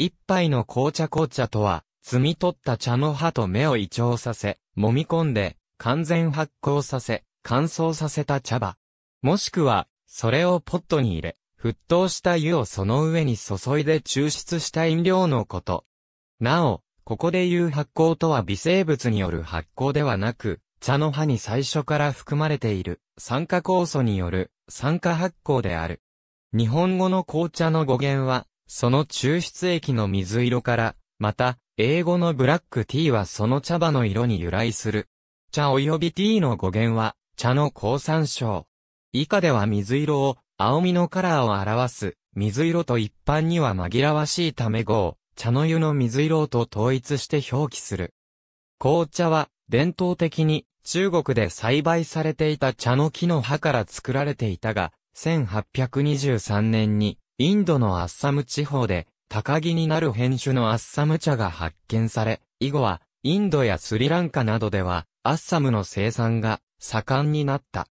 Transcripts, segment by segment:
一杯の紅茶紅茶とは、摘み取った茶の葉と芽を胃腸させ、揉み込んで、完全発酵させ、乾燥させた茶葉。もしくは、それをポットに入れ、沸騰した湯をその上に注いで抽出した飲料のこと。なお、ここで言う発酵とは微生物による発酵ではなく、茶の葉に最初から含まれている酸化酵素による酸化発酵である。日本語の紅茶の語源はその抽出液の水色から、また、英語のブラックティーはその茶葉の色に由来する。茶及びティーの語源は、茶の高山賞。以下では水色を、青みのカラーを表す、水色と一般には紛らわしいため号、茶の湯の水色と統一して表記する。紅茶は、伝統的に、中国で栽培されていた茶の木の葉から作られていたが、1823年にインドのアッサム地方で、高木になる変種のアッサム茶が発見され、以後は、インドやスリランカなどでは、アッサムの生産が盛んになった。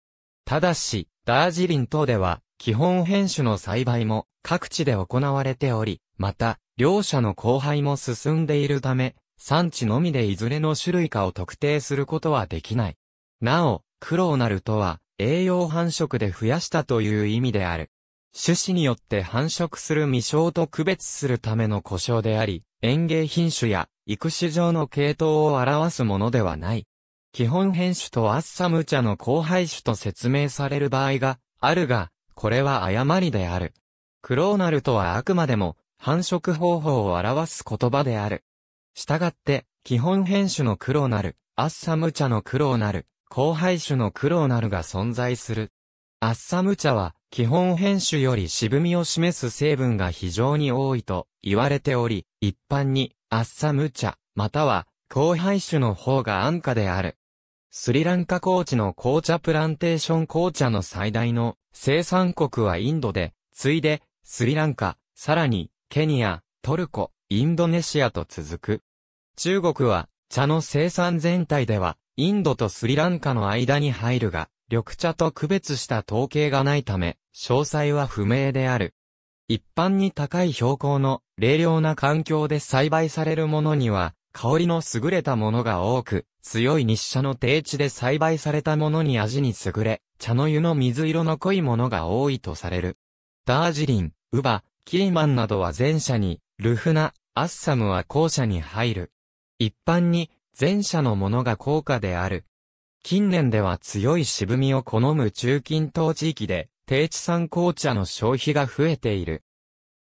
ただし、ダージリン等では、基本変種の栽培も各地で行われており、また、両者の交配も進んでいるため、産地のみでいずれの種類かを特定することはできない。なお、苦労なるとは、栄養繁殖で増やしたという意味である。種子によって繁殖する未生と区別するための故障であり、園芸品種や育種上の系統を表すものではない。基本変種とアッサム茶の交配種と説明される場合があるが、これは誤りである。クローナルとはあくまでも繁殖方法を表す言葉である。したがって、基本変種のクローナル、アッサム茶のクローナル、交配種のクローナルが存在する。アッサム茶は、基本変種より渋みを示す成分が非常に多いと言われており、一般に、アッサム茶、または、後輩種の方が安価である。スリランカ高地の紅茶プランテーション紅茶の最大の生産国はインドで、次いで、スリランカ、さらに、ケニア、トルコ、インドネシアと続く。中国は、茶の生産全体では、インドとスリランカの間に入るが、緑茶と区別した統計がないため、詳細は不明である。一般に高い標高の冷涼な環境で栽培されるものには、香りの優れたものが多く、強い日射の低地で栽培されたものに味に優れ、茶の湯の水色の濃いものが多いとされる。ダージリン、ウバ、キーマンなどは前者に、ルフナ、アッサムは後者に入る。一般に、前者のものが高価である。近年では強い渋みを好む中近東地域で、低地産紅茶の消費が増えている。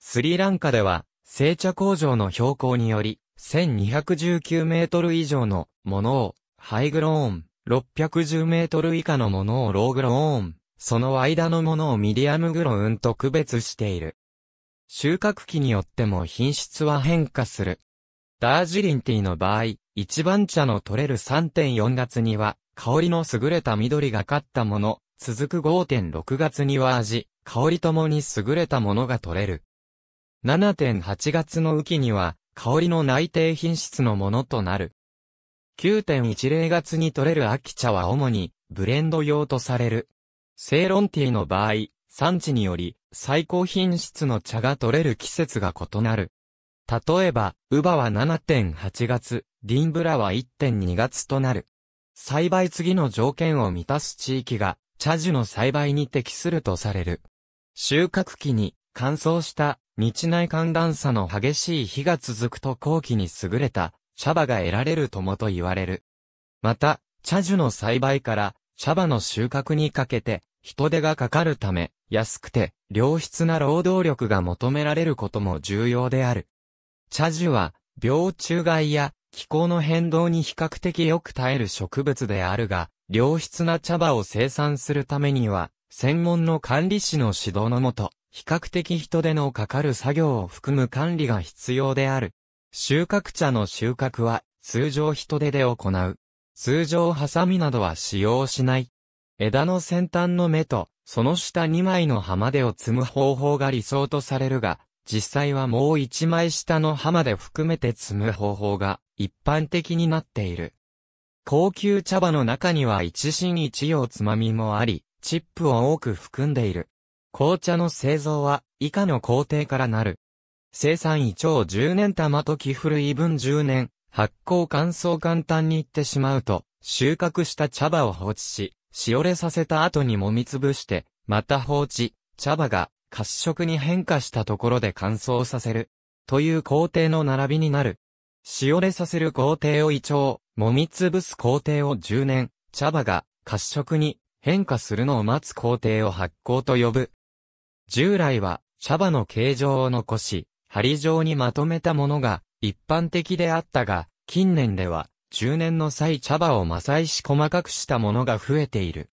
スリランカでは、製茶工場の標高により、1219メートル以上のものを、ハイグローン、610メートル以下のものをローグローン、その間のものをミディアムグローンと区別している。収穫期によっても品質は変化する。ダージリンティーの場合、一番茶の取れる3.4月には、香りの優れた緑がかったもの、続く5.6月には味、香りともに優れたものが取れる。7.8月の雨季には、香りの内定品質のものとなる。9.10月に取れる秋茶は主に、ブレンド用とされる。セイロンティーの場合、産地により、最高品質の茶が取れる季節が異なる。例えば、ウバは7.8月、ディンブラは1.2月となる。栽培次の条件を満たす地域が、茶樹の栽培に適するとされる。収穫期に乾燥した日内寒暖差の激しい日が続くと後期に優れた茶葉が得られるともと言われる。また、茶樹の栽培から茶葉の収穫にかけて人手がかかるため安くて良質な労働力が求められることも重要である。茶樹は病虫害や気候の変動に比較的よく耐える植物であるが、良質な茶葉を生産するためには、専門の管理士の指導のもと、比較的人手のかかる作業を含む管理が必要である。収穫茶の収穫は、通常人手で行う。通常ハサミなどは使用しない。枝の先端の芽と、その下2枚の葉までを摘む方法が理想とされるが、実際はもう1枚下の葉まで含めて摘む方法が一般的になっている。高級茶葉の中には一芯一葉つまみもあり、チップを多く含んでいる。紅茶の製造は以下の工程からなる。生産一丁10年玉と木、古い分10年、発酵乾燥簡単にいってしまうと、収穫した茶葉を放置し、しおれさせた後に揉みつぶして、また放置、茶葉が褐色に変化したところで乾燥させる。という工程の並びになる。しおれさせる工程を胃腸、揉みつぶす工程を10年、茶葉が褐色に変化するのを待つ工程を発酵と呼ぶ。従来は茶葉の形状を残し、針状にまとめたものが一般的であったが、近年では10年の際茶葉を摩擦し細かくしたものが増えている。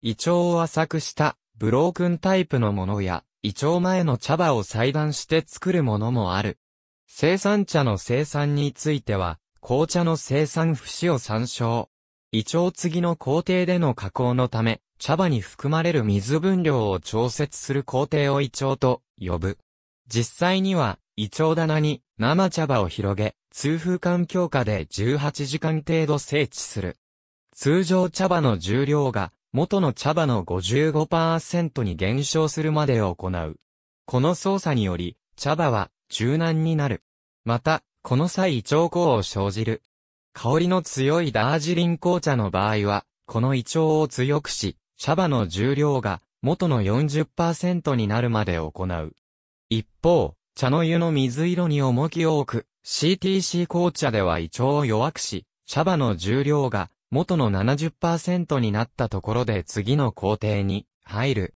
胃腸を浅くしたブロークンタイプのものや、胃腸前の茶葉を裁断して作るものもある。生産茶の生産については、紅茶の生産不死を参照。胃腸継の工程での加工のため、茶葉に含まれる水分量を調節する工程を胃腸と呼ぶ。実際には、胃腸棚に生茶葉を広げ、通風環境下で18時間程度整地する。通常茶葉の重量が元の茶葉の55%に減少するまで行う。この操作により、茶葉は柔軟になる。また、この際胃腸効を生じる。香りの強いダージリン紅茶の場合は、この胃腸を強くし、茶葉の重量が元の40%になるまで行う。一方、茶の湯の水色に重きを置く CTC 紅茶では胃腸を弱くし、茶葉の重量が元の70%になったところで次の工程に入る。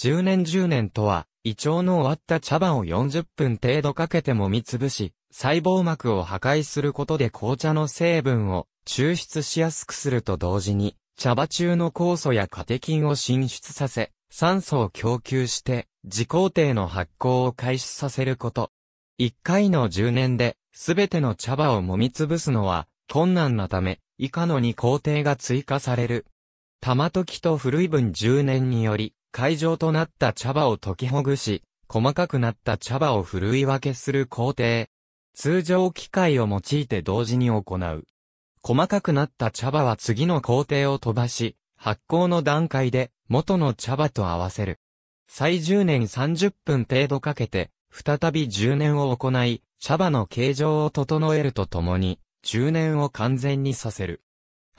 10年10年とは、胃腸の終わった茶葉を40分程度かけて揉みつぶし、細胞膜を破壊することで紅茶の成分を抽出しやすくすると同時に、茶葉中の酵素やカテキンを進出させ、酸素を供給して、自工程の発酵を開始させること。一回の10年で、すべての茶葉を揉みつぶすのは、困難なため、以下の2工程が追加される。玉時と古い分10年により、会場となった茶葉を溶きほぐし、細かくなった茶葉をふるい分けする工程。通常機械を用いて同時に行う。細かくなった茶葉は次の工程を飛ばし、発酵の段階で元の茶葉と合わせる。最10年30分程度かけて、再び10年を行い、茶葉の形状を整えるとともに、10年を完全にさせる。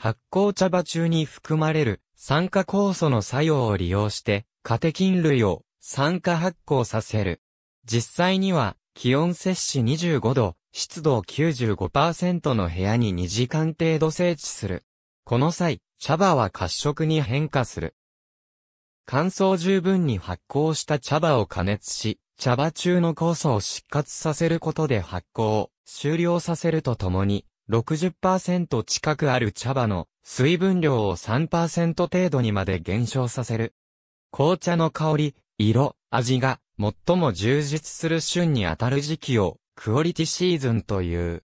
発酵茶葉中に含まれる酸化酵素の作用を利用して、カテキン類を酸化発酵させる。実際には、気温摂氏25度、湿度95%の部屋に2時間程度静置する。この際、茶葉は褐色に変化する。乾燥十分に発酵した茶葉を加熱し、茶葉中の酵素を失活させることで発酵を終了させるとともに、60%近くある茶葉の水分量を3%程度にまで減少させる。紅茶の香り、色、味が最も充実する旬にあたる時期をクオリティシーズンという。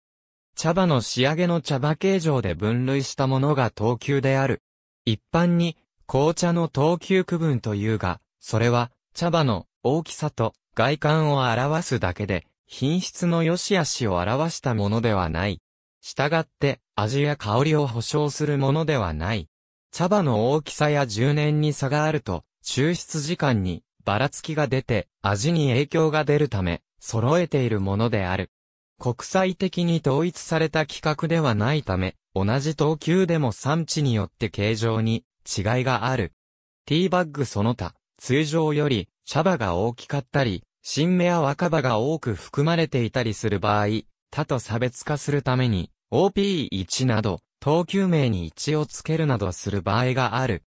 茶葉の仕上げの茶葉形状で分類したものが等級である。一般に紅茶の等級区分というが、それは茶葉の大きさと外観を表すだけで品質の良し悪しを表したものではない。したがって、味や香りを保証するものではない。茶葉の大きさや10年に差があると、抽出時間にばらつきが出て、味に影響が出るため、揃えているものである。国際的に統一された規格ではないため、同じ等級でも産地によって形状に違いがある。ティーバッグその他、通常より茶葉が大きかったり、新芽や若葉が多く含まれていたりする場合、他と差別化するために、OP1 など、等級名に1をつけるなどする場合がある。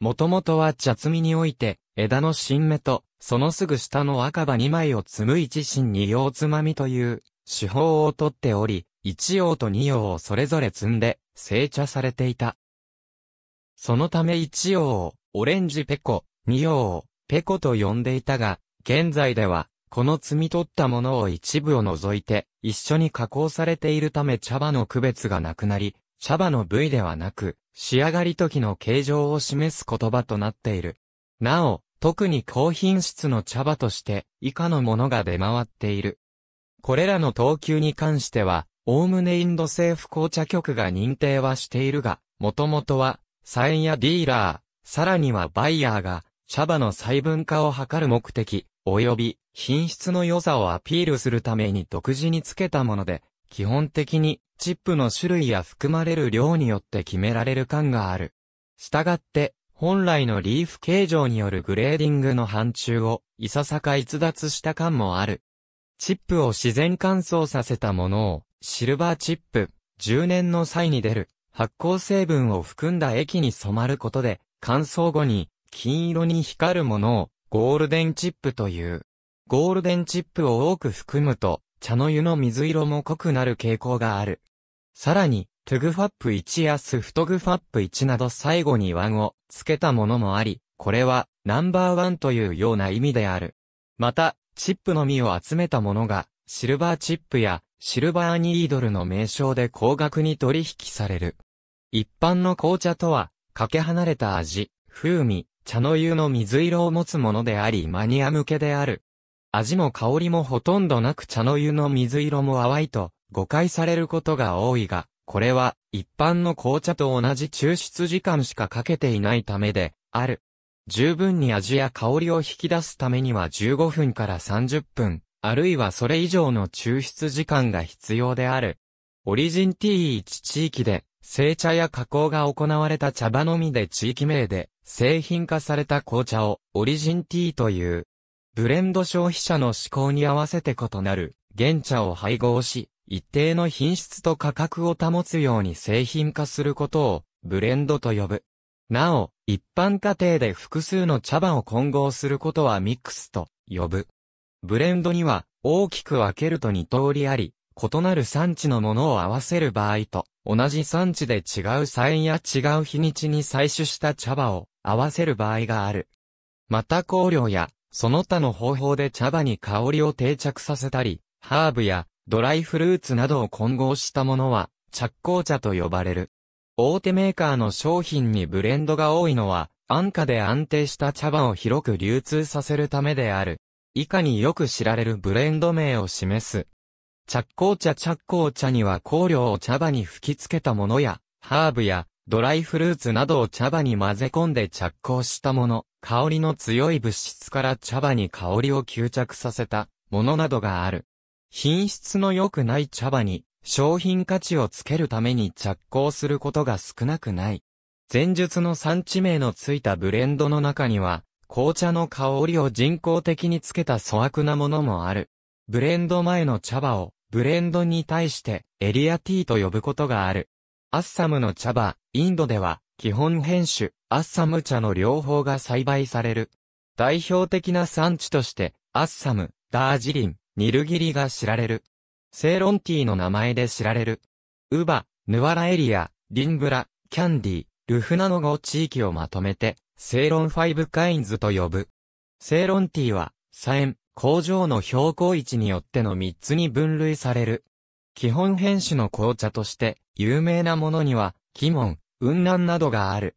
もともとは茶摘みにおいて、枝の新芽と、そのすぐ下の赤葉2枚を摘む一心二葉つまみという手法をとっており、一葉と二葉をそれぞれ摘んで、成茶されていた。そのため一葉を、オレンジペコ、二葉を、ペコと呼んでいたが、現在では、この摘み取ったものを一部を除いて、一緒に加工されているため茶葉の区別がなくなり、茶葉の部位ではなく、仕上がり時の形状を示す言葉となっている。なお、特に高品質の茶葉として、以下のものが出回っている。これらの等級に関しては、おおむねインド政府紅茶局が認定はしているが、もともとは、サインやディーラー、さらにはバイヤーが、茶葉の細分化を図る目的、及び品質の良さをアピールするために独自につけたもので、基本的にチップの種類や含まれる量によって決められる感がある。したがって、本来のリーフ形状によるグレーディングの範疇をいささか逸脱した感もある。チップを自然乾燥させたものをシルバーチップ、10年の際に出る発酵成分を含んだ液に染まることで乾燥後に金色に光るものをゴールデンチップという。ゴールデンチップを多く含むと、茶の湯の水色も濃くなる傾向がある。さらに、トゥグファップ1やスフトグファップ1など最後に和を付けたものもあり、これはナンバーワンというような意味である。また、チップの実を集めたものが、シルバーチップやシルバーニードルの名称で高額に取引される。一般の紅茶とは、かけ離れた味、風味、茶の湯の水色を持つものでありマニア向けである。味も香りもほとんどなく茶の湯の水色も淡いと誤解されることが多いが、これは一般の紅茶と同じ抽出時間しかかけていないためである。十分に味や香りを引き出すためには15分から30分、あるいはそれ以上の抽出時間が必要である。オリジン T1 地域で、製茶や加工が行われた茶葉のみで地域名で、製品化された紅茶をオリジンティーという、ブレンド消費者の思考に合わせて異なる原茶を配合し、一定の品質と価格を保つように製品化することをブレンドと呼ぶ。なお、一般家庭で複数の茶葉を混合することはミックスと呼ぶ。ブレンドには大きく分けると2通りあり、異なる産地のものを合わせる場合と、同じ産地で違うサインや違う日にちに採取した茶葉を合わせる場合がある。また香料や、その他の方法で茶葉に香りを定着させたり、ハーブやドライフルーツなどを混合したものは、着工茶と呼ばれる。大手メーカーの商品にブレンドが多いのは、安価で安定した茶葉を広く流通させるためである。以下によく知られるブレンド名を示す着工茶着工茶には香料を茶葉に吹き付けたものや、ハーブやドライフルーツなどを茶葉に混ぜ込んで着工したもの、香りの強い物質から茶葉に香りを吸着させたものなどがある。品質の良くない茶葉に商品価値をつけるために着工することが少なくない。前述の産地名のついたブレンドの中には、紅茶の香りを人工的につけた粗悪なものもある。ブレンド前の茶葉をブレンドに対してエリアティーと呼ぶことがある。アッサムの茶葉、インドでは基本変種、アッサム茶の両方が栽培される。代表的な産地として、アッサム、ダージリン、ニルギリが知られる。セイロンティーの名前で知られる。ウバ、ヌワラエリア、リンブラ、キャンディ、ルフナノゴ地域をまとめて、セイロンファイブカインズと呼ぶ。セイロンティーは、サエン、工場の標高位置によっての3つに分類される。基本変種の紅茶として有名なものには、キモン、雲南などがある。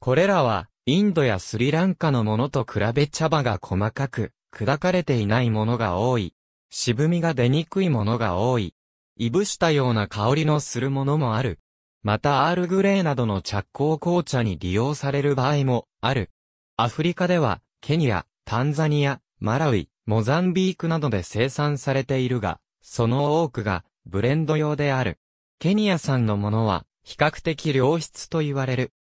これらは、インドやスリランカのものと比べ茶葉が細かく、砕かれていないものが多い。渋みが出にくいものが多い。いぶしたような香りのするものもある。またアールグレーなどの着工紅茶に利用される場合もある。アフリカでは、ケニア、タンザニア、マラウイ、モザンビークなどで生産されているが、その多くがブレンド用である。ケニア産のものは比較的良質と言われる。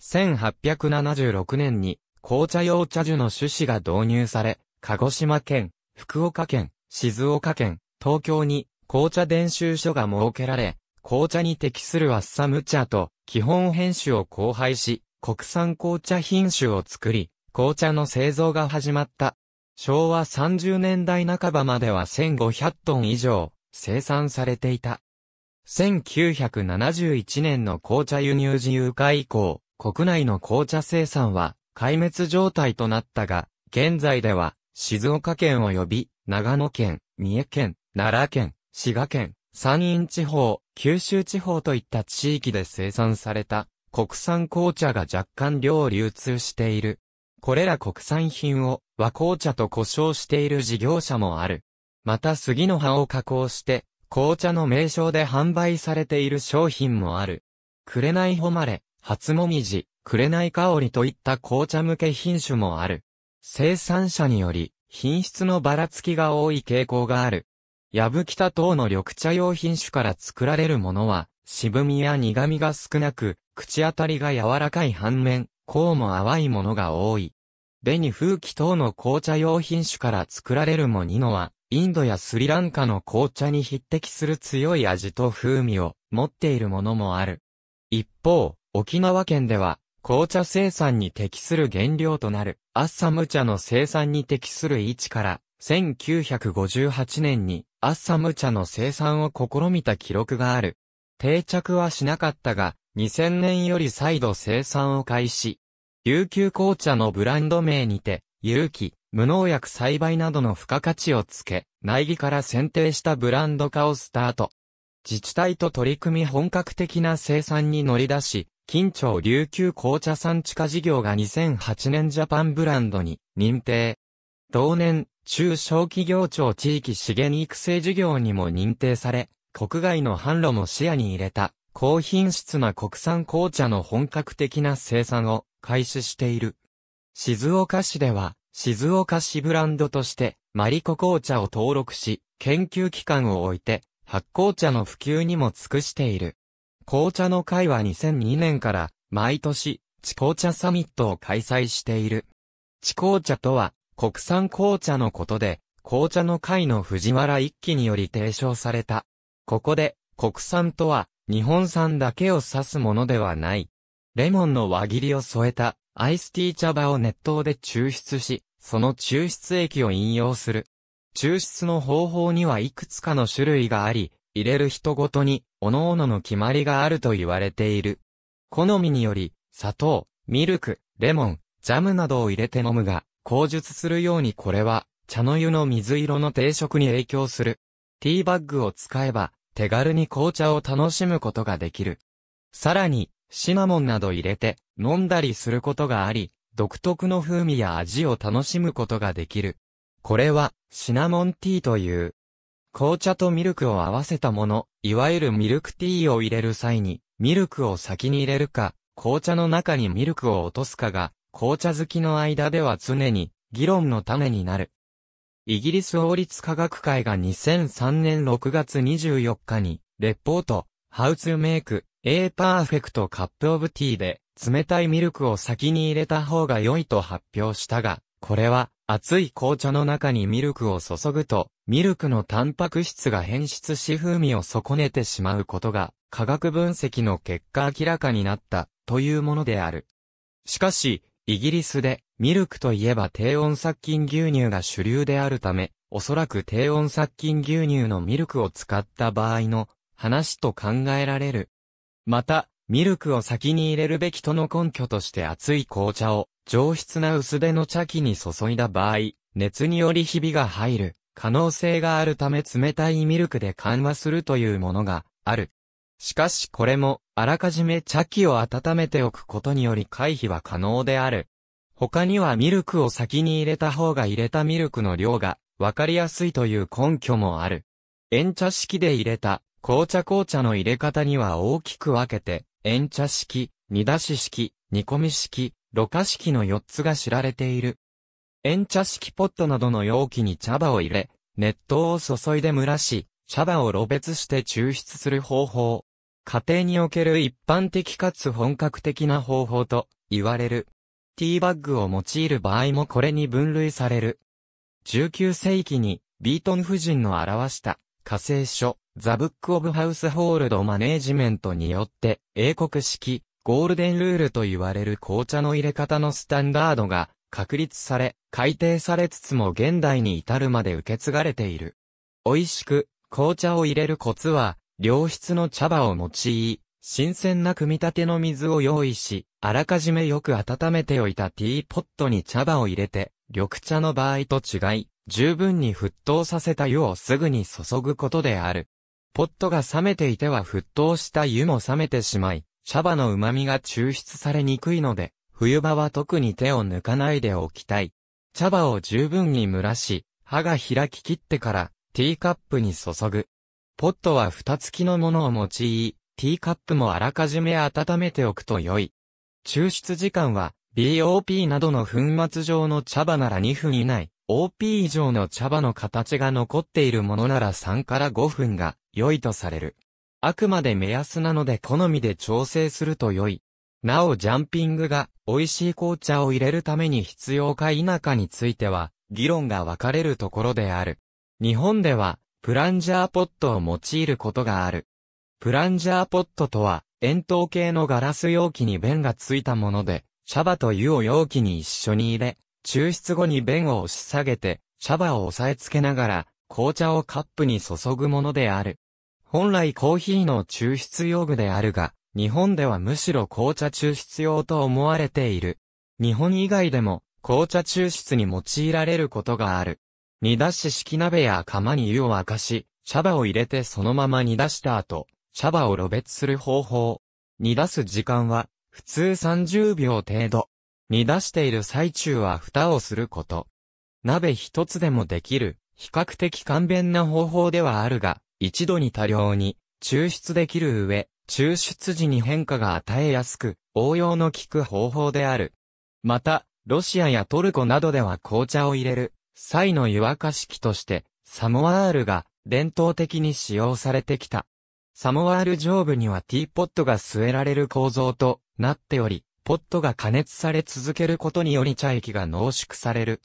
1876年に紅茶用茶樹の種子が導入され、鹿児島県、福岡県、静岡県、東京に紅茶伝習所が設けられ、紅茶に適するワッサム茶と基本編種を交配し、国産紅茶品種を作り、紅茶の製造が始まった。昭和30年代半ばまでは1500トン以上生産されていた。1971年の紅茶輸入自由化以降、国内の紅茶生産は壊滅状態となったが、現在では静岡県及び長野県、三重県、奈良県、滋賀県、山陰地方、九州地方といった地域で生産された国産紅茶が若干量流通している。これら国産品を和紅茶と呼称している事業者もある。また杉の葉を加工して、紅茶の名称で販売されている商品もある。紅誉れ、初もみじ、い香りといった紅茶向け品種もある。生産者により、品質のばらつきが多い傾向がある。やぶきた等の緑茶用品種から作られるものは、渋みや苦味が少なく、口当たりが柔らかい反面、こうも淡いものが多い。紅風紀等の紅茶用品種から作られるモニノは、インドやスリランカの紅茶に匹敵する強い味と風味を持っているものもある。一方、沖縄県では、紅茶生産に適する原料となる、アッサム茶の生産に適する位置から、1958年に、アッサム茶の生産を試みた記録がある。定着はしなかったが、2000年より再度生産を開始、琉球紅茶のブランド名にて、有機、無農薬栽培などの付加価値をつけ、苗木から選定したブランド化をスタート。自治体と取り組み本格的な生産に乗り出し、近町琉球紅茶産地化事業が2008年ジャパンブランドに認定。同年、中小企業庁地域資源育成事業にも認定され、国外の販路も視野に入れた、高品質な国産紅茶の本格的な生産を開始している。静岡市では、静岡市ブランドとして、マリコ紅茶を登録し、研究機関を置いて、発酵茶の普及にも尽くしている。紅茶の会は2002年から、毎年、地紅茶サミットを開催している。地紅茶とは、国産紅茶のことで、紅茶の会の藤原一騎により提唱された。ここで、国産とは、日本産だけを指すものではない。レモンの輪切りを添えたアイスティー茶葉を熱湯で抽出し、その抽出液を引用する。抽出の方法にはいくつかの種類があり、入れる人ごとに、各々の決まりがあると言われている。好みにより、砂糖、ミルク、レモン、ジャムなどを入れて飲むが、口述するようにこれは、茶の湯の水色の定食に影響する。ティーバッグを使えば、手軽に紅茶を楽しむことができる。さらに、シナモンなど入れて飲んだりすることがあり、独特の風味や味を楽しむことができる。これはシナモンティーという。紅茶とミルクを合わせたもの、いわゆるミルクティーを入れる際に、ミルクを先に入れるか、紅茶の中にミルクを落とすかが、紅茶好きの間では常に議論の種になる。イギリス王立科学会が2003年6月24日に、レポート、How to make A パーフェクトカップオブティーで、冷たいミルクを先に入れた方が良いと発表したが、これは、熱い紅茶の中にミルクを注ぐと、ミルクのタンパク質が変質し風味を損ねてしまうことが、科学分析の結果明らかになった、というものである。しかし、イギリスで、ミルクといえば低温殺菌牛乳が主流であるため、おそらく低温殺菌牛乳のミルクを使った場合の話と考えられるまた、ミルクを先に入れるべきとの根拠として熱い紅茶を上質な薄手の茶器に注いだ場合、熱によりひびが入る可能性があるため冷たいミルクで緩和するというものがある。しかしこれもあらかじめ茶器を温めておくことにより回避は可能である。他にはミルクを先に入れた方が入れたミルクの量がわかりやすいという根拠もある。円茶式で入れた紅茶紅茶の入れ方には大きく分けて、塩茶式、煮出し式、煮込み式、ろ過式の4つが知られている。塩茶式ポットなどの容器に茶葉を入れ、熱湯を注いで蒸らし、茶葉を露別して抽出する方法。家庭における一般的かつ本格的な方法と言われる。ティーバッグを用いる場合もこれに分類される。19世紀にビートン夫人の表した火星書ザ・ブック・オブ・ハウスホールド・マネージメントによって、英国式、ゴールデンルールと言われる紅茶の入れ方のスタンダードが確立され、改定されつつも現代に至るまで受け継がれている。美味しく、紅茶を入れるコツは、良質の茶葉を用い、新鮮な組み立ての水を用意し、あらかじめよく温めておいたティーポットに茶葉を入れて、緑茶の場合と違い、十分に沸騰させた湯をすぐに注ぐことである。ポットが冷めていては沸騰した湯も冷めてしまい、茶葉の旨味が抽出されにくいので、冬場は特に手を抜かないでおきたい。茶葉を十分に蒸らし、葉が開き切ってから、ティーカップに注ぐ。ポットは蓋付きのものを用い、ティーカップもあらかじめ温めておくと良い。抽出時間は、BOP などの粉末状の茶葉なら2分以内、OP 以上の茶葉の形が残っているものなら3から5分が良いとされる。あくまで目安なので好みで調整すると良い。なおジャンピングが美味しい紅茶を入れるために必要か否かについては議論が分かれるところである。日本ではプランジャーポットを用いることがある。プランジャーポットとは円筒形のガラス容器に弁がついたもので茶葉と湯を容器に一緒に入れ抽出後に弁を押し下げて、茶葉を押さえつけながら、紅茶をカップに注ぐものである。本来コーヒーの抽出用具であるが、日本ではむしろ紅茶抽出用と思われている。日本以外でも、紅茶抽出に用いられることがある。煮出し式鍋や釜に湯を沸かし、茶葉を入れてそのまま煮出した後、茶葉を露別する方法。煮出す時間は、普通30秒程度。煮出している最中は蓋をすること。鍋一つでもできる、比較的簡便な方法ではあるが、一度に多量に抽出できる上、抽出時に変化が与えやすく、応用の効く方法である。また、ロシアやトルコなどでは紅茶を入れる際の湯沸かし器として、サモワールが伝統的に使用されてきた。サモワール上部にはティーポットが据えられる構造となっており、ポットが加熱され続けることにより茶液が濃縮される。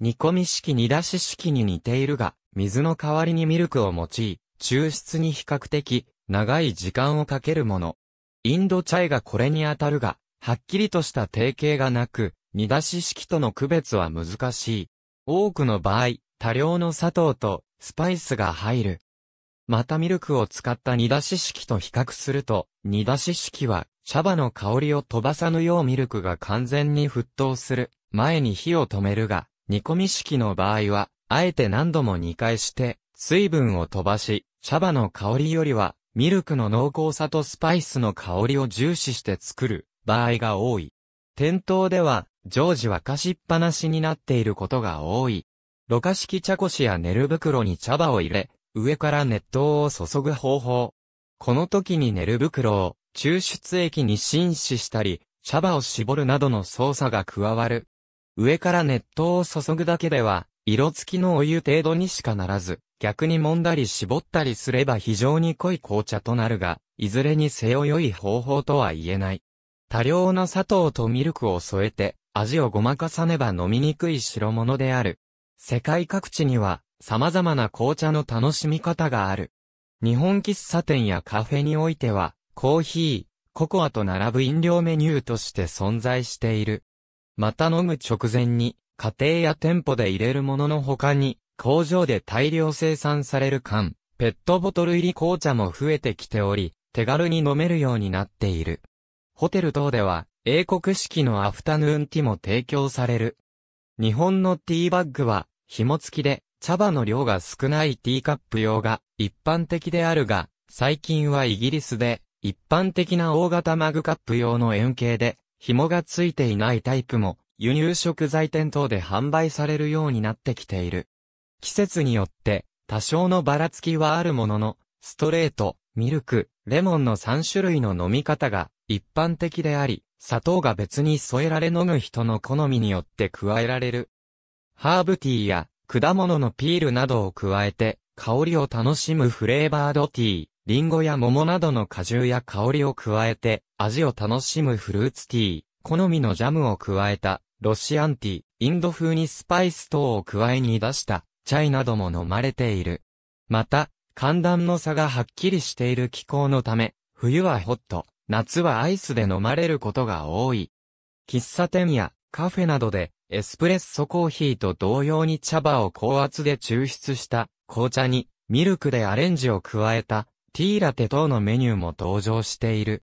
煮込み式煮出し式に似ているが、水の代わりにミルクを用い、抽出に比較的長い時間をかけるもの。インド茶ャがこれに当たるが、はっきりとした定型がなく、煮出し式との区別は難しい。多くの場合、多量の砂糖とスパイスが入る。またミルクを使った煮出し式と比較すると、煮出し式は茶葉の香りを飛ばさぬようミルクが完全に沸騰する前に火を止めるが、煮込み式の場合は、あえて何度も煮返して、水分を飛ばし、茶葉の香りよりは、ミルクの濃厚さとスパイスの香りを重視して作る場合が多い。店頭では、常時沸かしっぱなしになっていることが多い。ろ過式茶こしや寝る袋に茶葉を入れ、上から熱湯を注ぐ方法。この時に寝る袋を抽出液に浸死したり、茶葉を絞るなどの操作が加わる。上から熱湯を注ぐだけでは、色付きのお湯程度にしかならず、逆に揉んだり絞ったりすれば非常に濃い紅茶となるが、いずれにせよ良い方法とは言えない。多量の砂糖とミルクを添えて、味をごまかさねば飲みにくい白物である。世界各地には、様々な紅茶の楽しみ方がある。日本喫茶店やカフェにおいては、コーヒー、ココアと並ぶ飲料メニューとして存在している。また飲む直前に、家庭や店舗で入れるものの他に、工場で大量生産される缶、ペットボトル入り紅茶も増えてきており、手軽に飲めるようになっている。ホテル等では、英国式のアフタヌーンティも提供される。日本のティーバッグは、紐付きで、茶葉の量が少ないティーカップ用が一般的であるが、最近はイギリスで一般的な大型マグカップ用の円形で、紐がついていないタイプも、輸入食材店等で販売されるようになってきている。季節によって、多少のばらつきはあるものの、ストレート、ミルク、レモンの3種類の飲み方が一般的であり、砂糖が別に添えられ飲む人の好みによって加えられる。ハーブティーや果物のピールなどを加えて、香りを楽しむフレーバードティー、リンゴや桃などの果汁や香りを加えて、味を楽しむフルーツティー、好みのジャムを加えた、ロシアンティー、インド風にスパイス等を加えに出した、チャイなども飲まれている。また、寒暖の差がはっきりしている気候のため、冬はホット、夏はアイスで飲まれることが多い。喫茶店やカフェなどで、エスプレッソコーヒーと同様に茶葉を高圧で抽出した紅茶にミルクでアレンジを加えたティーラテ等のメニューも登場している。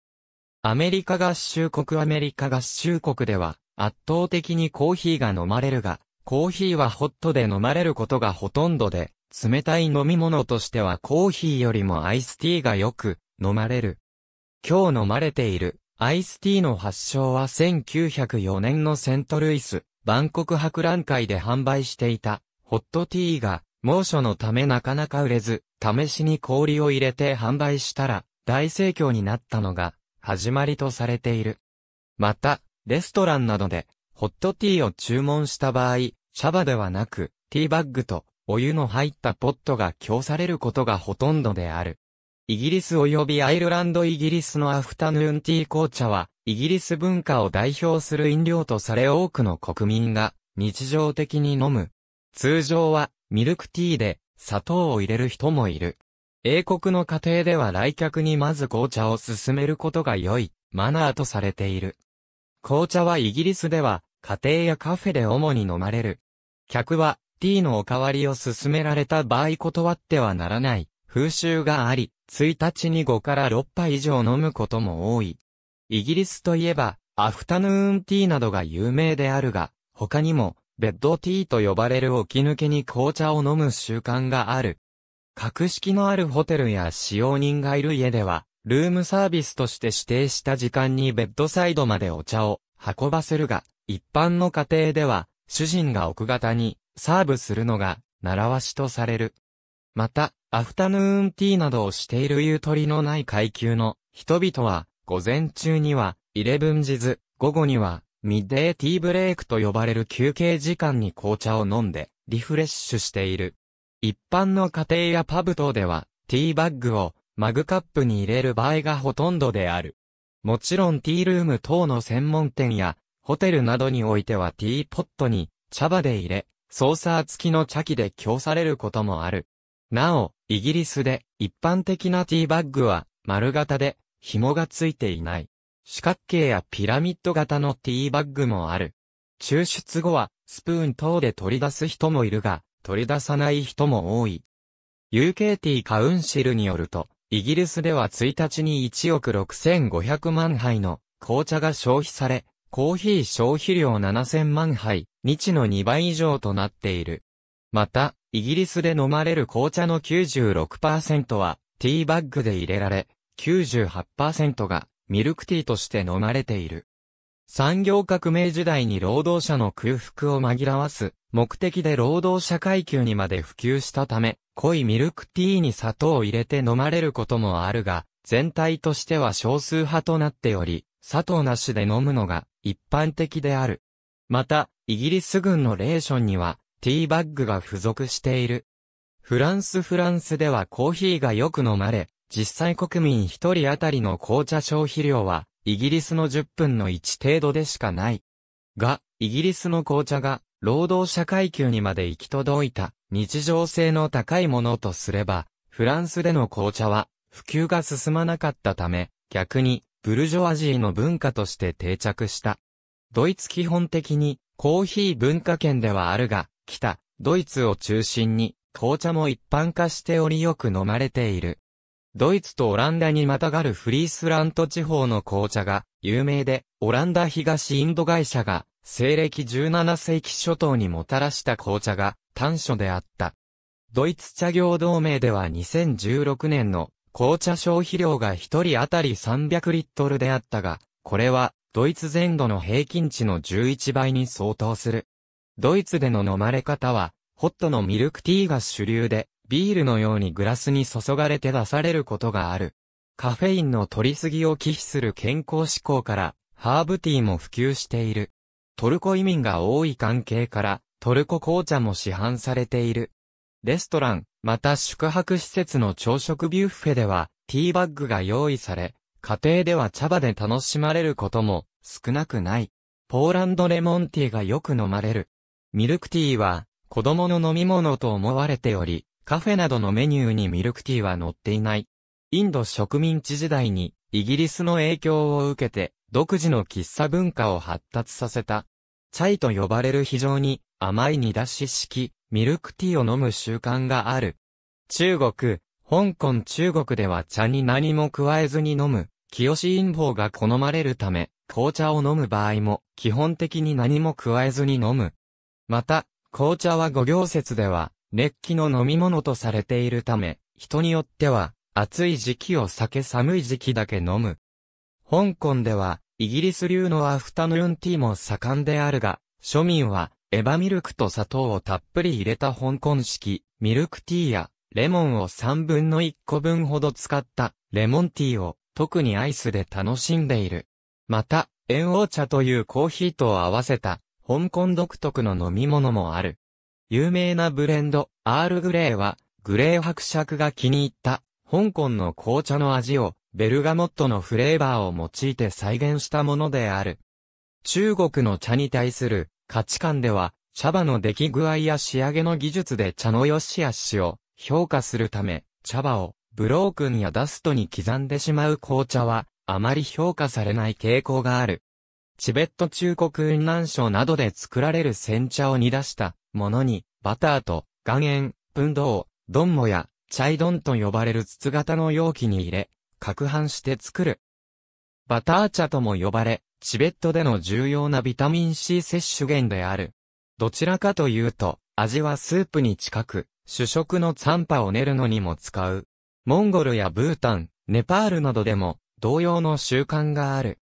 アメリカ合衆国アメリカ合衆国では、圧倒的にコーヒーが飲まれるが、コーヒーはホットで飲まれることがほとんどで、冷たい飲み物としてはコーヒーよりもアイスティーがよく飲まれる。今日飲まれているアイスティーの発祥は1904年のセントルイス、バンコク博覧会で販売していたホットティーが猛暑のためなかなか売れず、試しに氷を入れて販売したら、大盛況になったのが、始まりとされている。また、レストランなどで、ホットティーを注文した場合、茶葉ではなく、ティーバッグと、お湯の入ったポットが供されることがほとんどである。イギリス及びアイルランドイギリスのアフタヌーンティー紅茶は、イギリス文化を代表する飲料とされ多くの国民が、日常的に飲む。通常は、ミルクティーで砂糖を入れる人もいる。英国の家庭では来客にまず紅茶を勧めることが良いマナーとされている。紅茶はイギリスでは家庭やカフェで主に飲まれる。客はティーのお代わりを勧められた場合断ってはならない風習があり、1日に5から6杯以上飲むことも多い。イギリスといえばアフタヌーンティーなどが有名であるが、他にもベッドティーと呼ばれる起き抜けに紅茶を飲む習慣がある。格式のあるホテルや使用人がいる家では、ルームサービスとして指定した時間にベッドサイドまでお茶を運ばせるが、一般の家庭では、主人が奥方にサーブするのが習わしとされる。また、アフタヌーンティーなどをしているゆとりのない階級の人々は、午前中には、イレブンジズ、午後には、ミッデーティーブレイクと呼ばれる休憩時間に紅茶を飲んで、リフレッシュしている。一般の家庭やパブ等では、ティーバッグをマグカップに入れる場合がほとんどである。もちろんティールーム等の専門店や、ホテルなどにおいてはティーポットに茶葉で入れ、ソーサー付きの茶器で供されることもある。なお、イギリスで一般的なティーバッグは丸型で紐がついていない。四角形やピラミッド型のティーバッグもある。抽出後は、スプーン等で取り出す人もいるが、取り出さない人も多い。UKT カウンシルによると、イギリスでは1日に1億6500万杯の紅茶が消費され、コーヒー消費量7000万杯、日の2倍以上となっている。また、イギリスで飲まれる紅茶の96%はティーバッグで入れられ、98%がミルクティーとして飲まれている。産業革命時代に労働者の空腹を紛らわす目的で労働者階級にまで普及したため、濃いミルクティーに砂糖を入れて飲まれることもあるが、全体としては少数派となっており、砂糖なしで飲むのが一般的である。また、イギリス軍のレーションには、ティーバッグが付属している。フランスフランスではコーヒーがよく飲まれ、実際国民1人当たりの紅茶消費量は、イギリスの10分の1程度でしかない。が、イギリスの紅茶が、労働者階級にまで行き届いた、日常性の高いものとすれば、フランスでの紅茶は、普及が進まなかったため、逆に、ブルジョアジーの文化として定着した。ドイツ基本的に、コーヒー文化圏ではあるが、北、ドイツを中心に、紅茶も一般化しておりよく飲まれている。ドイツとオランダにまたがるフリースラント地方の紅茶が有名で、オランダ東インド会社が西暦17世紀初頭にもたらした紅茶が短所であった。ドイツ茶業同盟では2016年の紅茶消費量が1人当たり300リットルであったが、これはドイツ全土の平均値の11倍に相当する。ドイツでの飲まれ方は、ホットのミルクティーが主流で、ビールのようにグラスに注がれて出されることがある。カフェインの取りすぎを忌避する健康志向から、ハーブティーも普及している。トルコ移民が多い関係から、トルコ紅茶も市販されている。レストラン、また宿泊施設の朝食ビュッフェでは、ティーバッグが用意され、家庭では茶葉で楽しまれることも少なくない。ポーランドレモンティーがよく飲まれる。ミルクティーは、子供の飲み物と思われており、カフェなどのメニューにミルクティーは載っていない。インド植民地時代にイギリスの影響を受けて独自の喫茶文化を発達させた。チャイと呼ばれる非常に甘い煮出し式、ミルクティーを飲む習慣がある。中国、香港中国では茶に何も加えずに飲む、清陰法が好まれるため、紅茶を飲む場合も基本的に何も加えずに飲む。また、紅茶は五行説では、熱気の飲み物とされているため、人によっては、暑い時期を避け寒い時期だけ飲む。香港では、イギリス流のアフタヌーンティーも盛んであるが、庶民は、エヴァミルクと砂糖をたっぷり入れた香港式、ミルクティーや、レモンを3分の1個分ほど使った、レモンティーを、特にアイスで楽しんでいる。また、塩王茶というコーヒーと合わせた、香港独特の飲み物もある。有名なブレンド、アールグレーは、グレー伯爵が気に入った、香港の紅茶の味を、ベルガモットのフレーバーを用いて再現したものである。中国の茶に対する価値観では、茶葉の出来具合や仕上げの技術で茶の良し悪しを評価するため、茶葉をブロークンやダストに刻んでしまう紅茶は、あまり評価されない傾向がある。チベット中国雲南省などで作られる煎茶を煮出したものに、バターと、岩塩、分銅、ドンモや、チャイドンと呼ばれる筒型の容器に入れ、攪拌して作る。バター茶とも呼ばれ、チベットでの重要なビタミン C 摂取源である。どちらかというと、味はスープに近く、主食のンパを練るのにも使う。モンゴルやブータン、ネパールなどでも、同様の習慣がある。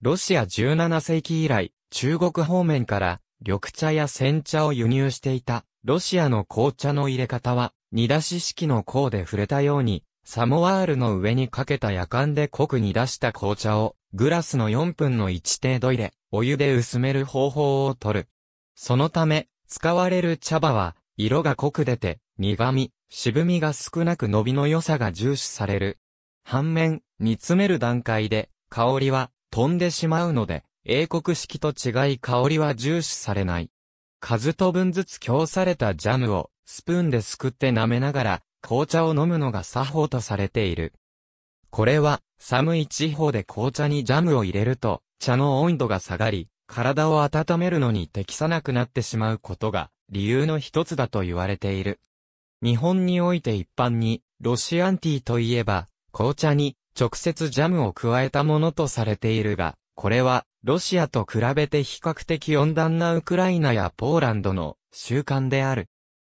ロシア17世紀以来、中国方面から緑茶や煎茶を輸入していた、ロシアの紅茶の入れ方は、煮出し式の項で触れたように、サモワールの上にかけた夜間で濃く煮出した紅茶を、グラスの4分の1程度入れ、お湯で薄める方法をとる。そのため、使われる茶葉は、色が濃く出て、苦味、渋みが少なく伸びの良さが重視される。反面、煮詰める段階で、香りは飛んでしまうので、英国式と違い香りは重視されない。数と分ずつ供されたジャムをスプーンですくって舐めながら紅茶を飲むのが作法とされている。これは寒い地方で紅茶にジャムを入れると茶の温度が下がり体を温めるのに適さなくなってしまうことが理由の一つだと言われている。日本において一般にロシアンティーといえば紅茶に直接ジャムを加えたものとされているが、これは、ロシアと比べて比較的温暖なウクライナやポーランドの習慣である。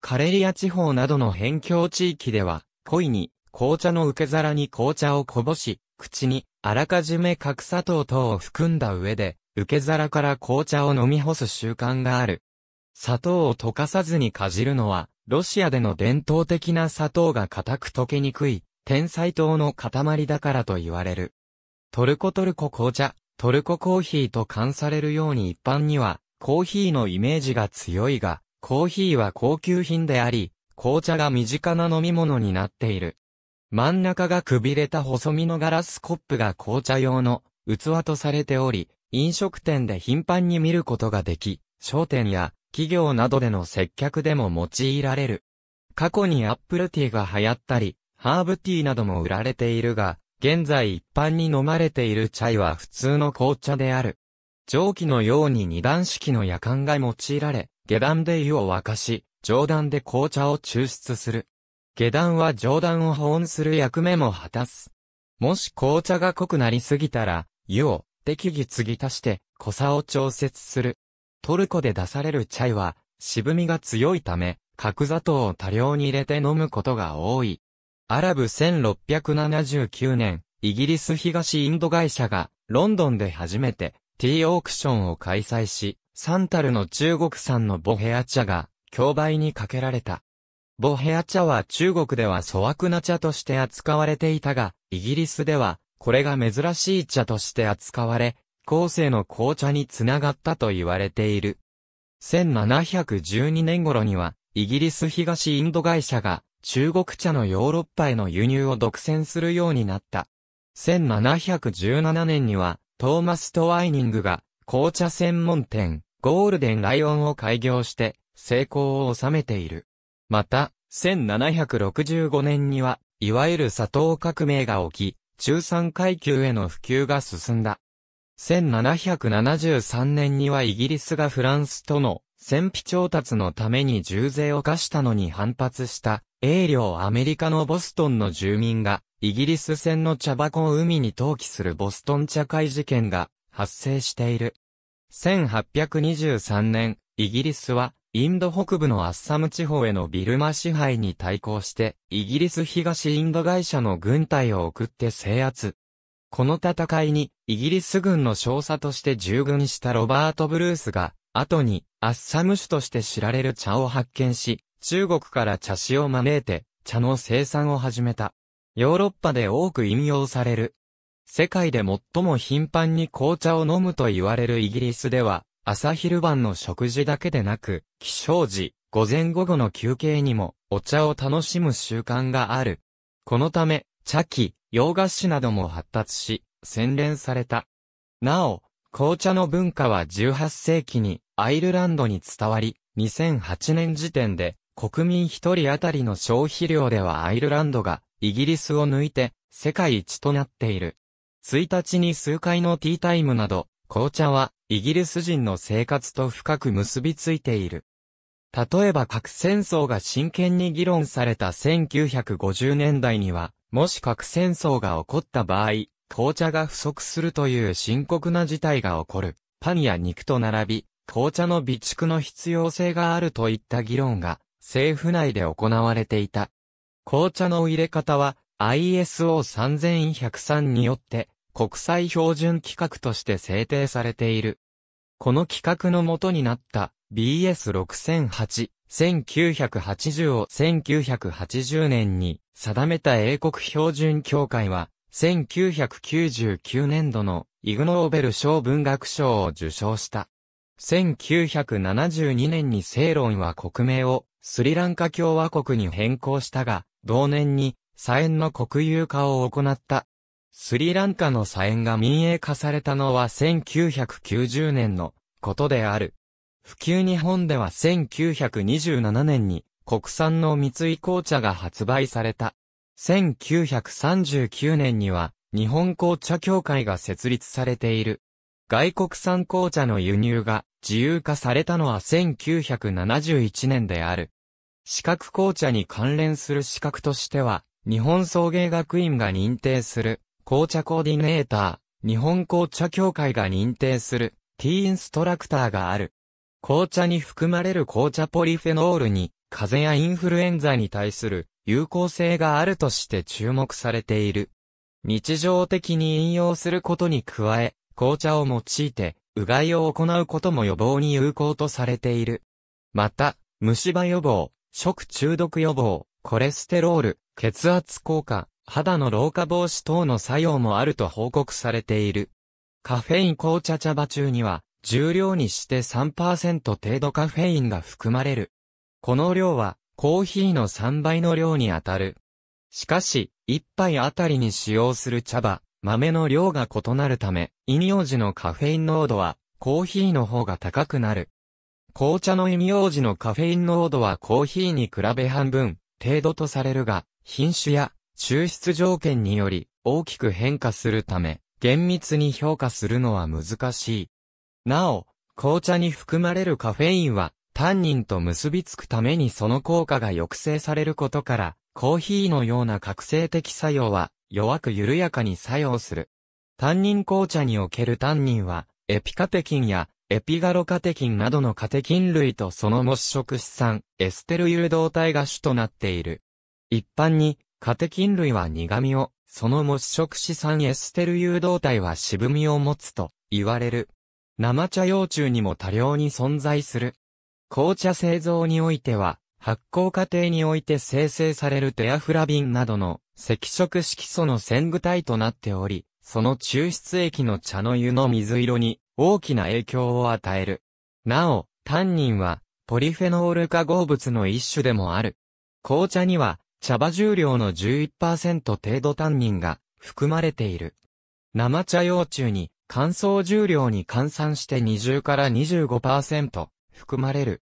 カレリア地方などの辺境地域では、恋に紅茶の受け皿に紅茶をこぼし、口にあらかじめ角砂糖等を含んだ上で、受け皿から紅茶を飲み干す習慣がある。砂糖を溶かさずにかじるのは、ロシアでの伝統的な砂糖が固く溶けにくい、天才糖の塊だからと言われる。トルコトルコ紅茶、トルココーヒーと冠されるように一般には、コーヒーのイメージが強いが、コーヒーは高級品であり、紅茶が身近な飲み物になっている。真ん中がくびれた細身のガラスコップが紅茶用の器とされており、飲食店で頻繁に見ることができ、商店や企業などでの接客でも用いられる。過去にアップルティーが流行ったり、ハーブティーなども売られているが、現在一般に飲まれているチャイは普通の紅茶である。蒸気のように二段式の夜間が用いられ、下段で湯を沸かし、上段で紅茶を抽出する。下段は上段を保温する役目も果たす。もし紅茶が濃くなりすぎたら、湯を適宜継ぎ足して濃さを調節する。トルコで出されるチャイは渋みが強いため、角砂糖を多量に入れて飲むことが多い。アラブ1679年、イギリス東インド会社が、ロンドンで初めて、ティーオークションを開催し、サンタルの中国産のボヘア茶が、競売にかけられた。ボヘア茶は中国では粗悪な茶として扱われていたが、イギリスでは、これが珍しい茶として扱われ、後世の紅茶につながったと言われている。1712年頃には、イギリス東インド会社が、中国茶のヨーロッパへの輸入を独占するようになった。1717年には、トーマス・トワイニングが、紅茶専門店、ゴールデン・ライオンを開業して、成功を収めている。また、1765年には、いわゆる砂糖革命が起き、中産階級への普及が進んだ。1773年にはイギリスがフランスとの戦費調達のために重税を課したのに反発した英領アメリカのボストンの住民が、イギリス船の茶箱を海に投棄するボストン茶会事件が発生している。1823年、イギリスは、インド北部のアッサム地方へのビルマ支配に対抗して、イギリス東インド会社の軍隊を送って制圧。この戦いに、イギリス軍の少佐として従軍したロバート・ブルースが、後に、アッサム種として知られる茶を発見し、中国から茶師を招いて、茶の生産を始めた。ヨーロッパで多く引用される。世界で最も頻繁に紅茶を飲むと言われるイギリスでは、朝昼晩の食事だけでなく、起床時、午前午後の休憩にも、お茶を楽しむ習慣がある。このため、茶器、洋菓子なども発達し、洗練された。なお、紅茶の文化は18世紀にアイルランドに伝わり、2008年時点で国民一人当たりの消費量ではアイルランドがイギリスを抜いて世界一となっている。1日に数回のティータイムなど、紅茶はイギリス人の生活と深く結びついている。例えば核戦争が真剣に議論された1950年代には、もし核戦争が起こった場合、紅茶が不足するという深刻な事態が起こる。パンや肉と並び、紅茶の備蓄の必要性があるといった議論が政府内で行われていた。紅茶の入れ方は ISO3103 によって国際標準規格として制定されている。この規格の元になった BS6008、1980を1980年に定めた英国標準協会は、1999年度のイグノーベル賞文学賞を受賞した。1972年に正論は国名をスリランカ共和国に変更したが、同年に、サエンの国有化を行った。スリランカのサエンが民営化されたのは1990年のことである。普及日本では1927年に国産の三井紅茶が発売された。1939年には日本紅茶協会が設立されている。外国産紅茶の輸入が自由化されたのは1971年である。資格紅茶に関連する資格としては、日本送迎学院が認定する紅茶コーディネーター、日本紅茶協会が認定するティーインストラクターがある。紅茶に含まれる紅茶ポリフェノールに、風邪やインフルエンザに対する有効性があるとして注目されている。日常的に引用することに加え、紅茶を用いて、うがいを行うことも予防に有効とされている。また、虫歯予防、食中毒予防、コレステロール、血圧効果、肌の老化防止等の作用もあると報告されている。カフェイン紅茶茶葉中には、重量にして3%程度カフェインが含まれる。この量は、コーヒーの3倍の量に当たる。しかし、1杯あたりに使用する茶葉、豆の量が異なるため、飲用時のカフェイン濃度は、コーヒーの方が高くなる。紅茶の異王子のカフェイン濃度はコーヒーに比べ半分程度とされるが、品種や抽出条件により大きく変化するため、厳密に評価するのは難しい。なお、紅茶に含まれるカフェインは、タンニンと結びつくためにその効果が抑制されることから、コーヒーのような覚醒的作用は弱く緩やかに作用する。タンニン紅茶におけるタンニンは、エピカテキンやエピガロカテキンなどのカテキン類とその模食資産、エステル誘導体が主となっている。一般に、カテキン類は苦味を、その模食資産エステル誘導体は渋みを持つと言われる。生茶幼虫にも多量に存在する。紅茶製造においては、発酵過程において生成されるテアフラビンなどの赤色色素の染具体となっており、その抽出液の茶の湯の水色に大きな影響を与える。なお、タンニンは、ポリフェノール化合物の一種でもある。紅茶には、茶葉重量の11%程度タンニンが含まれている。生茶幼虫に乾燥重量に換算して20から25%含まれる。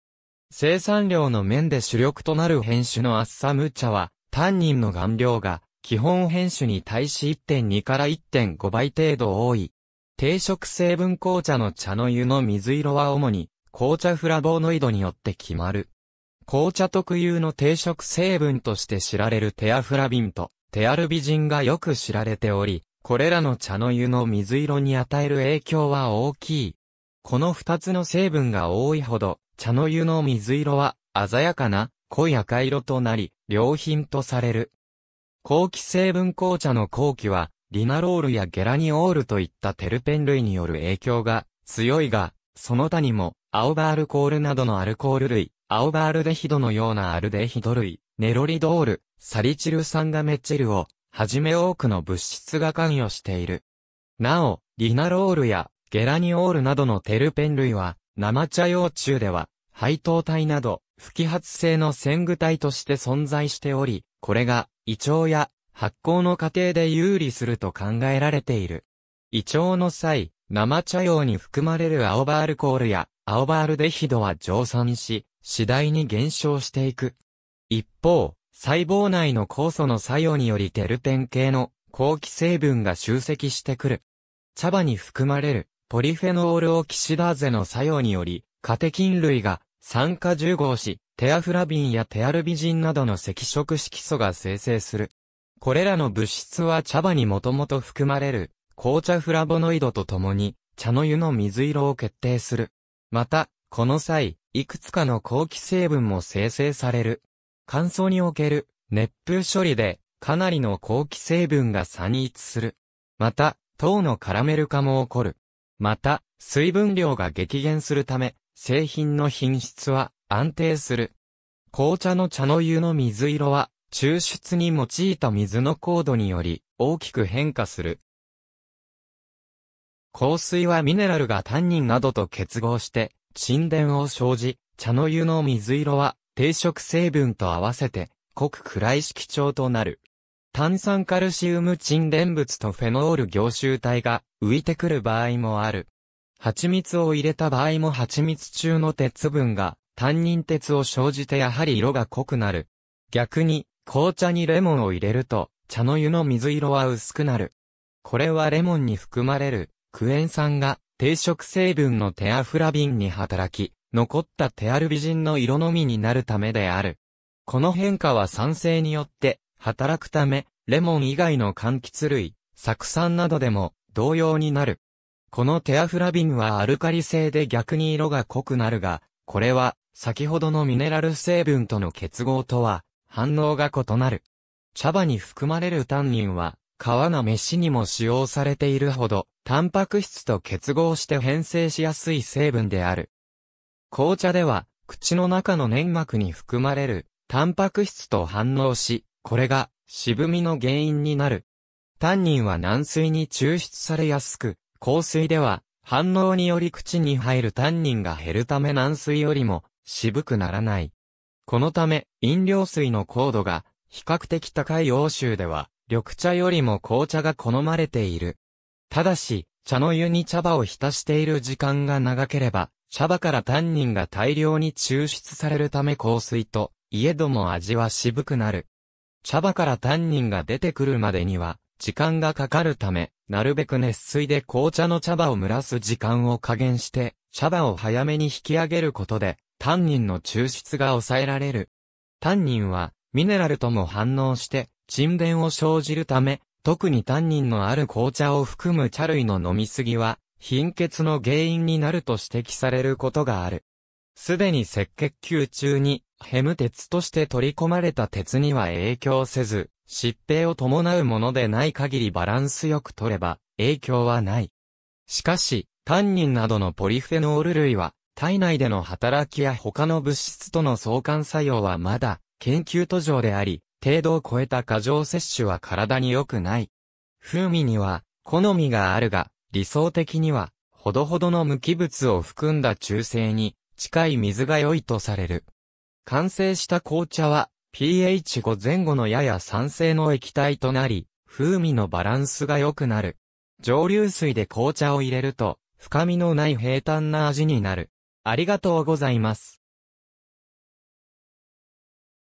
生産量の面で主力となる変種のアッサム茶は、タンニンの顔料が基本変種に対し1.2から1.5倍程度多い。定食成分紅茶の茶の湯の水色は主に紅茶フラボーノイドによって決まる。紅茶特有の定食成分として知られるテアフラビンとテアルビジンがよく知られており、これらの茶の湯の水色に与える影響は大きい。この二つの成分が多いほど、茶の湯の水色は鮮やかな濃い赤色となり、良品とされる。後期成分紅茶の後期はリナロールやゲラニオールといったテルペン類による影響が強いが、その他にも、青バールコールなどのアルコール類、青バールデヒドのようなアルデヒド類、ネロリドール、サリチル酸ガメチルを、はじめ多くの物質が関与している。なお、リナロールやゲラニオールなどのテルペン類は、生茶幼虫では、配糖体など、不揮発性の線具体として存在しており、これが、胃腸や発酵の過程で有利すると考えられている。胃腸の際、生茶用に含まれる青バールコールや青バールデヒドは蒸散し、次第に減少していく。一方、細胞内の酵素の作用によりテルペン系の後期成分が集積してくる。茶葉に含まれるポリフェノールオキシダーゼの作用により、カテキン類が酸化重合し、テアフラビンやテアルビジンなどの赤色色素が生成する。これらの物質は茶葉にもともと含まれる紅茶フラボノイドとともに茶の湯の水色を決定する。また、この際、いくつかの後期成分も生成される。乾燥における熱風処理でかなりの後期成分が散逸する。また、糖のカラメル化も起こる。また、水分量が激減するため、製品の品質は安定する。紅茶の茶の湯の水色は抽出に用いた水の高度により大きく変化する。香水はミネラルがタンニンなどと結合して沈殿を生じ、茶の湯の水色は定食成分と合わせて濃く暗い色調となる。炭酸カルシウム沈殿物とフェノール凝集体が浮いてくる場合もある。蜂蜜を入れた場合も蜂蜜中の鉄分が、単人鉄を生じてやはり色が濃くなる。逆に、紅茶にレモンを入れると、茶の湯の水色は薄くなる。これはレモンに含まれるクエン酸が定食成分のテアフラビンに働き、残ったテアルビジンの色のみになるためである。この変化は酸性によって働くため、レモン以外の柑橘類、酢酸などでも同様になる。このテアフラビンはアルカリ性で逆に色が濃くなるが、これは先ほどのミネラル成分との結合とは反応が異なる。茶葉に含まれるタンニンは、皮の飯にも使用されているほど、タンパク質と結合して変性しやすい成分である。紅茶では、口の中の粘膜に含まれる、タンパク質と反応し、これが、渋みの原因になる。タンニンは軟水に抽出されやすく、硬水では、反応により口に入るタンニンが減るため軟水よりも、渋くならない。このため、飲料水の高度が比較的高い欧州では、緑茶よりも紅茶が好まれている。ただし、茶の湯に茶葉を浸している時間が長ければ、茶葉からタンニンが大量に抽出されるため香水と、いえども味は渋くなる。茶葉からタンニンが出てくるまでには、時間がかかるため、なるべく熱水で紅茶の茶葉を蒸らす時間を加減して、茶葉を早めに引き上げることで、タンニンの抽出が抑えられる。タンニンは、ミネラルとも反応して、沈殿を生じるため、特にタンニンのある紅茶を含む茶類の飲みすぎは、貧血の原因になると指摘されることがある。すでに赤血球中に、ヘム鉄として取り込まれた鉄には影響せず、疾病を伴うものでない限りバランスよく取れば、影響はない。しかし、タンニンなどのポリフェノール類は、体内での働きや他の物質との相関作用はまだ研究途上であり、程度を超えた過剰摂取は体に良くない。風味には好みがあるが、理想的にはほどほどの無機物を含んだ中性に近い水が良いとされる。完成した紅茶は pH5 前後のやや酸性の液体となり、風味のバランスが良くなる。蒸留水で紅茶を入れると、深みのない平坦な味になる。ありがとうございます。